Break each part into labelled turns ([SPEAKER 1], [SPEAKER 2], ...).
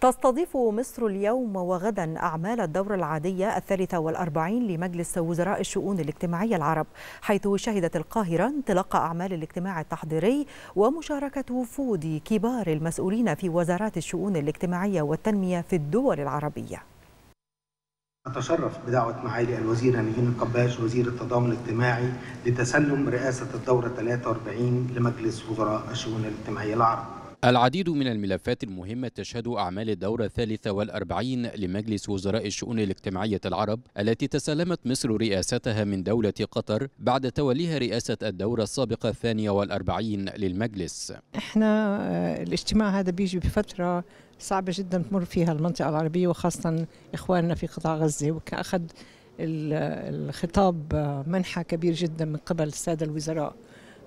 [SPEAKER 1] تستضيف مصر اليوم وغدا أعمال الدورة العادية الثالثة والأربعين لمجلس وزراء الشؤون الاجتماعية العرب حيث شهدت القاهرة انطلاق أعمال الاجتماع التحضيري ومشاركة وفود كبار المسؤولين في وزارات الشؤون الاجتماعية والتنمية في الدول العربية
[SPEAKER 2] أتشرف بدعوة معالي
[SPEAKER 1] الوزيرة نهين القباش وزير التضامن الاجتماعي لتسلم رئاسة الدورة 43 لمجلس وزراء الشؤون الاجتماعية العرب
[SPEAKER 3] العديد من الملفات المهمة تشهد أعمال الدورة الثالثة والأربعين لمجلس وزراء الشؤون الاجتماعية العرب التي تسلمت مصر رئاستها من دولة قطر بعد توليها رئاسة الدورة السابقة الثانية والأربعين للمجلس
[SPEAKER 4] احنا آه، الاجتماع هذا بيجي بفترة صعبة جدا تمر فيها المنطقة العربية وخاصة إخواننا في قطاع غزة وكأخذ الخطاب آه، منحى كبير جدا من قبل السادة الوزراء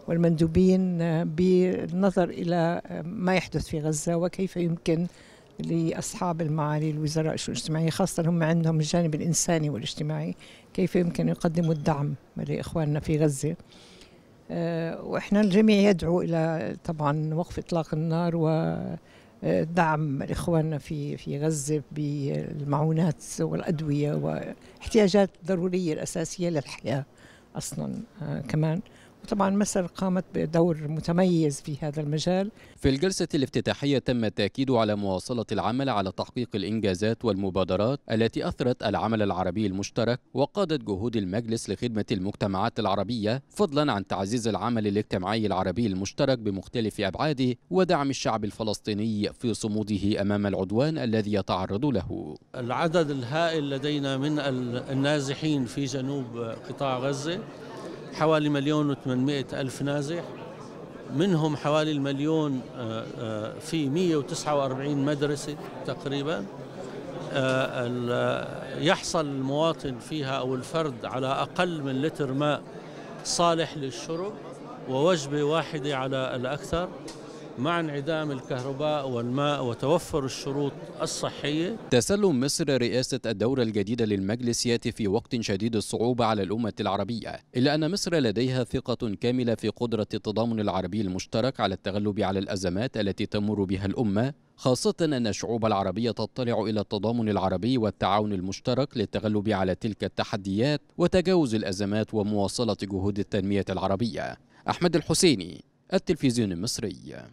[SPEAKER 4] والمندوبين آه، بالنظر إلى آه، ما يحدث في غزة وكيف يمكن لأصحاب المعالي الوزراء الشؤون الاجتماعية خاصة هم عندهم الجانب الإنساني والاجتماعي كيف يمكن يقدموا الدعم لإخواننا في غزة آه، وإحنا الجميع يدعو إلى طبعا وقف إطلاق النار و دعم إخواننا في في غزة بالمعونات والأدوية واحتياجات ضرورية الأساسية للحياة أصلا كمان وطبعا مصر قامت بدور متميز في هذا المجال
[SPEAKER 3] في الجلسة الافتتاحية تم التأكيد على مواصلة العمل على تحقيق الإنجازات والمبادرات التي أثرت العمل العربي المشترك وقادت جهود المجلس لخدمة المجتمعات العربية فضلا عن تعزيز العمل الاجتماعي العربي المشترك بمختلف أبعاده ودعم الشعب الفلسطيني في صموده أمام العدوان الذي يتعرض له
[SPEAKER 2] العدد الهائل لدينا من النازحين في جنوب قطاع غزة حوالي مليون و ألف نازح منهم حوالي المليون آه، آه، في 149 مدرسة تقريبا آه، يحصل المواطن فيها أو الفرد على أقل من لتر ماء صالح للشرب ووجبة واحدة على الأكثر مع انعدام الكهرباء والماء وتوفر الشروط الصحية
[SPEAKER 3] تسلم مصر رئاسة الدورة الجديدة للمجلس ياتي في وقت شديد الصعوبة على الأمة العربية إلا أن مصر لديها ثقة كاملة في قدرة التضامن العربي المشترك على التغلب على الأزمات التي تمر بها الأمة خاصة أن الشعوب العربية تطلع إلى التضامن العربي والتعاون المشترك للتغلب على تلك التحديات وتجاوز الأزمات ومواصلة جهود التنمية العربية أحمد الحسيني التلفزيون المصري